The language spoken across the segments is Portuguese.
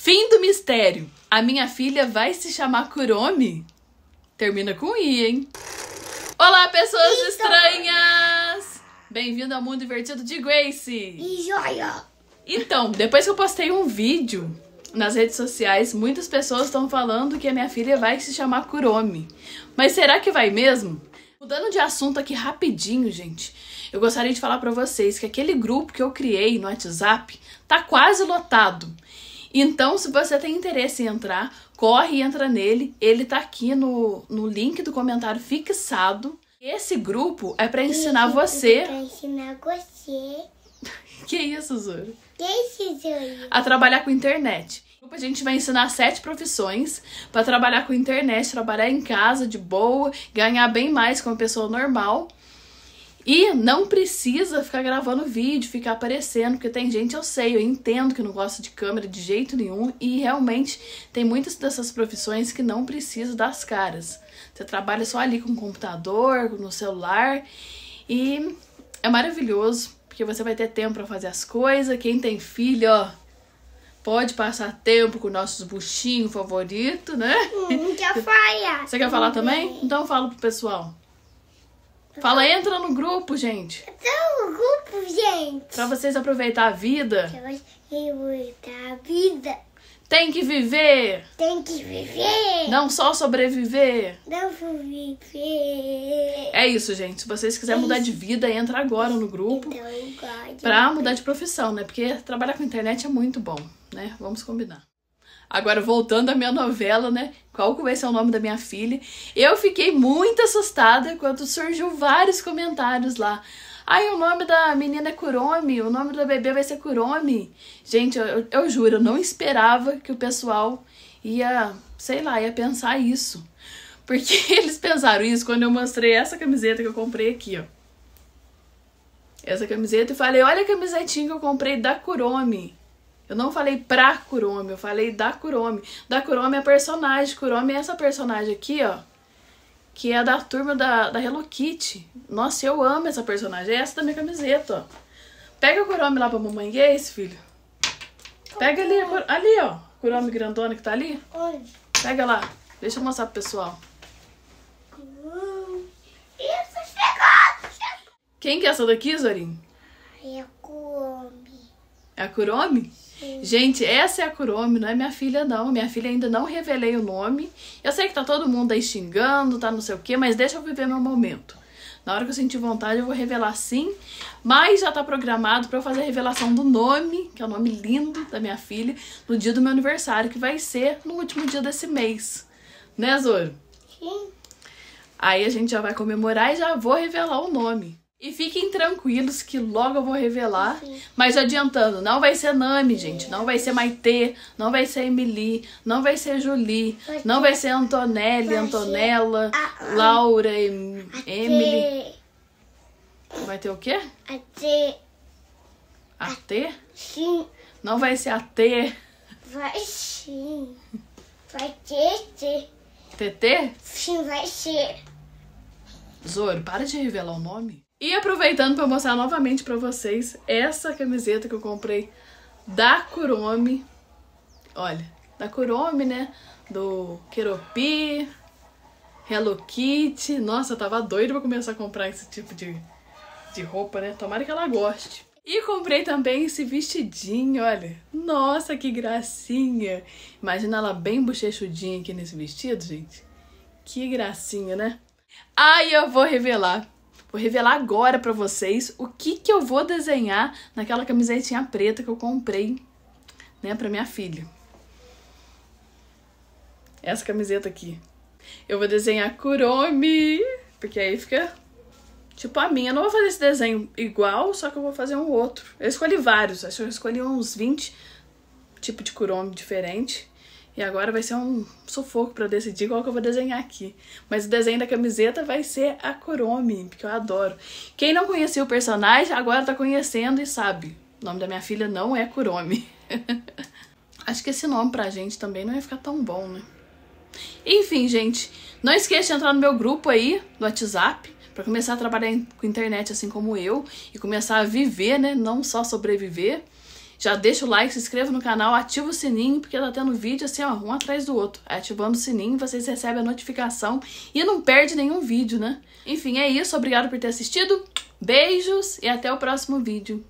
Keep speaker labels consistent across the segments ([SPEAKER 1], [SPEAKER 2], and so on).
[SPEAKER 1] Fim do mistério. A minha filha vai se chamar Kuromi? Termina com I, hein? Olá, pessoas Isso. estranhas! Bem-vindo ao mundo divertido de Grace! E joia! Então, depois que eu postei um vídeo nas redes sociais, muitas pessoas estão falando que a minha filha vai se chamar Kuromi. Mas será que vai mesmo? Mudando de assunto aqui rapidinho, gente, eu gostaria de falar para vocês que aquele grupo que eu criei no WhatsApp tá quase lotado. Então, se você tem interesse em entrar, corre e entra nele. Ele tá aqui no, no link do comentário fixado. Esse grupo é para ensinar é você. Pra ensinar você. que isso, Zuri? Que isso, A trabalhar com internet. A gente vai ensinar sete profissões para trabalhar com internet, trabalhar em casa de boa, ganhar bem mais como pessoa normal. E não precisa ficar gravando vídeo, ficar aparecendo, porque tem gente, eu sei, eu entendo que não gosta de câmera de jeito nenhum e realmente tem muitas dessas profissões que não precisa das caras. Você trabalha só ali com o computador, no celular e é maravilhoso, porque você vai ter tempo para fazer as coisas. Quem tem filho, ó, pode passar tempo com nossos buchinhos favoritos, né? Hum, quer falar. Você quer falar também? Então fala pro pessoal. Fala, entra no grupo, gente. Entra no grupo, gente. Pra vocês aproveitar a vida. Pra aproveitar a vida. Tem que viver. Tem que viver. Não só sobreviver. Não viver. É isso, gente. Se vocês quiserem é mudar de vida, entra agora no grupo. Então, agora. Pra mudar de profissão, né? Porque trabalhar com internet é muito bom, né? Vamos combinar. Agora, voltando à minha novela, né? Qual que vai ser o nome da minha filha? Eu fiquei muito assustada quando surgiu vários comentários lá. Ai, o nome da menina é Kuromi, o nome da bebê vai ser Kuromi. Gente, eu, eu juro, eu não esperava que o pessoal ia, sei lá, ia pensar isso. Porque eles pensaram isso quando eu mostrei essa camiseta que eu comprei aqui, ó. Essa camiseta e falei, olha a camisetinha que eu comprei da Kuromi. Eu não falei pra Kurome, eu falei da Kurome. Da Kurome é a personagem. Kurome é essa personagem aqui, ó. Que é da turma da, da Hello Kitty. Nossa, eu amo essa personagem. É essa da minha camiseta, ó. Pega o Kurome lá pra mamãe. Que é esse, filho? Pega ali, é? ali, ó. Kurome grandona que tá ali. Onde? Pega lá. Deixa eu mostrar pro pessoal. Hum, isso, chegou! chegou. Quem que é essa daqui, Zorin? É Kurome. É a Kuromi? Gente, essa é a Kuromi, não é minha filha, não. Minha filha ainda não revelei o nome. Eu sei que tá todo mundo aí xingando, tá não sei o quê, mas deixa eu viver meu momento. Na hora que eu sentir vontade, eu vou revelar sim. Mas já tá programado para eu fazer a revelação do nome, que é o nome lindo da minha filha, no dia do meu aniversário, que vai ser no último dia desse mês. Né, Zoro? Sim. Aí a gente já vai comemorar e já vou revelar o nome. E fiquem tranquilos que logo eu vou revelar. Sim. Mas adiantando, não vai ser Nami, gente. Não vai ser Maitê, não vai ser Emily, não vai ser Julie, não vai ser Antonelli, Antonella, a, Laura, em, Emily. Vai ter o quê? A T. Sim. Não vai ser a T. Vai sim. Vai ter T. TT? Sim, vai ser. Zoro, para de revelar o nome. E aproveitando para mostrar novamente para vocês essa camiseta que eu comprei da Kuromi. Olha, da Kuromi, né? Do Keropi, Hello Kitty. Nossa, eu tava doida para começar a comprar esse tipo de, de roupa, né? Tomara que ela goste. E comprei também esse vestidinho, olha. Nossa, que gracinha. Imagina ela bem bochechudinha aqui nesse vestido, gente. Que gracinha, né? Ai, eu vou revelar Vou revelar agora para vocês o que, que eu vou desenhar naquela camisetinha preta que eu comprei né, para minha filha. Essa camiseta aqui. Eu vou desenhar Kuromi, porque aí fica tipo a minha. Eu não vou fazer esse desenho igual, só que eu vou fazer um outro. Eu escolhi vários, acho que eu escolhi uns 20 tipos de Kuromi diferente. E agora vai ser um sufoco para decidir qual que eu vou desenhar aqui. Mas o desenho da camiseta vai ser a Kuromi, porque eu adoro. Quem não conhecia o personagem, agora tá conhecendo e sabe. O nome da minha filha não é Kuromi. Acho que esse nome pra gente também não ia ficar tão bom, né? Enfim, gente, não esqueça de entrar no meu grupo aí, no WhatsApp, para começar a trabalhar com internet assim como eu e começar a viver, né? Não só sobreviver. Já deixa o like, se inscreva no canal, ativa o sininho, porque tá tendo vídeo assim, ó, um atrás do outro. É, ativando o sininho, vocês recebem a notificação e não perde nenhum vídeo, né? Enfim, é isso. Obrigado por ter assistido. Beijos e até o próximo vídeo.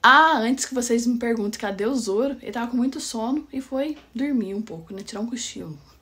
[SPEAKER 1] Ah, antes que vocês me perguntem cadê o Zoro, ele tava com muito sono e foi dormir um pouco, né? Tirar um cochilo.